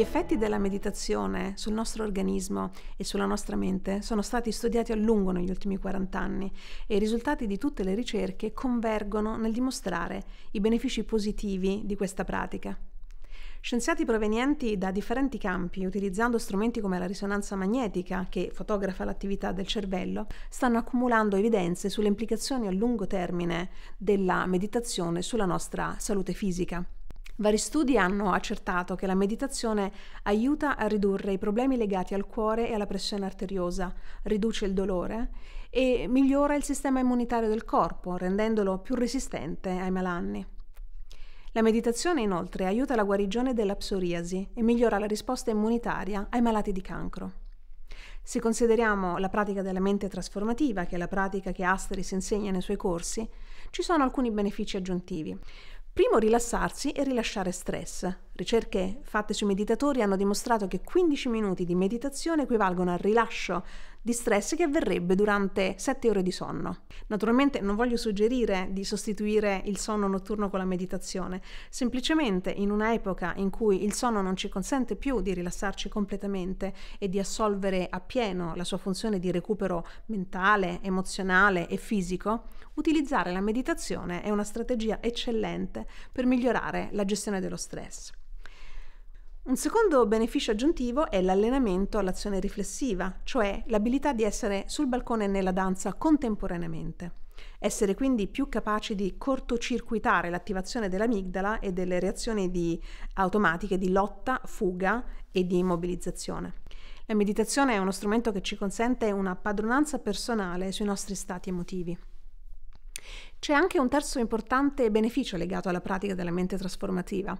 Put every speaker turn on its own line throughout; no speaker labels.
Gli effetti della meditazione sul nostro organismo e sulla nostra mente sono stati studiati a lungo negli ultimi 40 anni e i risultati di tutte le ricerche convergono nel dimostrare i benefici positivi di questa pratica. Scienziati provenienti da differenti campi, utilizzando strumenti come la risonanza magnetica, che fotografa l'attività del cervello, stanno accumulando evidenze sulle implicazioni a lungo termine della meditazione sulla nostra salute fisica. Vari studi hanno accertato che la meditazione aiuta a ridurre i problemi legati al cuore e alla pressione arteriosa, riduce il dolore e migliora il sistema immunitario del corpo, rendendolo più resistente ai malanni. La meditazione inoltre aiuta la guarigione della psoriasi e migliora la risposta immunitaria ai malati di cancro. Se consideriamo la pratica della mente trasformativa, che è la pratica che Asteris insegna nei suoi corsi, ci sono alcuni benefici aggiuntivi. Primo rilassarsi e rilasciare stress, Ricerche fatte sui meditatori hanno dimostrato che 15 minuti di meditazione equivalgono al rilascio di stress che avverrebbe durante 7 ore di sonno. Naturalmente non voglio suggerire di sostituire il sonno notturno con la meditazione, semplicemente in un'epoca in cui il sonno non ci consente più di rilassarci completamente e di assolvere appieno la sua funzione di recupero mentale, emozionale e fisico, utilizzare la meditazione è una strategia eccellente per migliorare la gestione dello stress. Un secondo beneficio aggiuntivo è l'allenamento all'azione riflessiva, cioè l'abilità di essere sul balcone e nella danza contemporaneamente. Essere quindi più capaci di cortocircuitare l'attivazione dell'amigdala e delle reazioni di automatiche di lotta, fuga e di immobilizzazione. La meditazione è uno strumento che ci consente una padronanza personale sui nostri stati emotivi. C'è anche un terzo importante beneficio legato alla pratica della mente trasformativa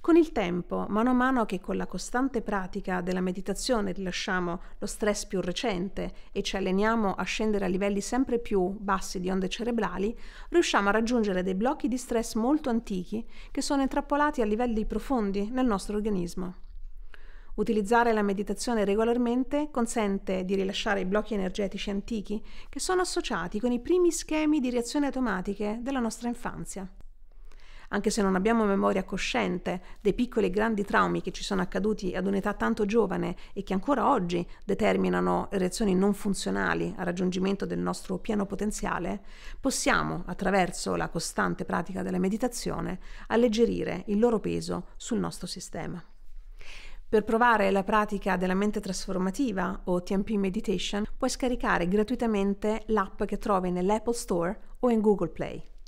con il tempo, mano a mano che con la costante pratica della meditazione rilasciamo lo stress più recente e ci alleniamo a scendere a livelli sempre più bassi di onde cerebrali, riusciamo a raggiungere dei blocchi di stress molto antichi che sono intrappolati a livelli profondi nel nostro organismo. Utilizzare la meditazione regolarmente consente di rilasciare i blocchi energetici antichi che sono associati con i primi schemi di reazioni automatiche della nostra infanzia anche se non abbiamo memoria cosciente dei piccoli e grandi traumi che ci sono accaduti ad un'età tanto giovane e che ancora oggi determinano reazioni non funzionali al raggiungimento del nostro pieno potenziale, possiamo, attraverso la costante pratica della meditazione, alleggerire il loro peso sul nostro sistema. Per provare la pratica della mente trasformativa o TMP Meditation puoi scaricare gratuitamente l'app che trovi nell'Apple Store o in Google Play.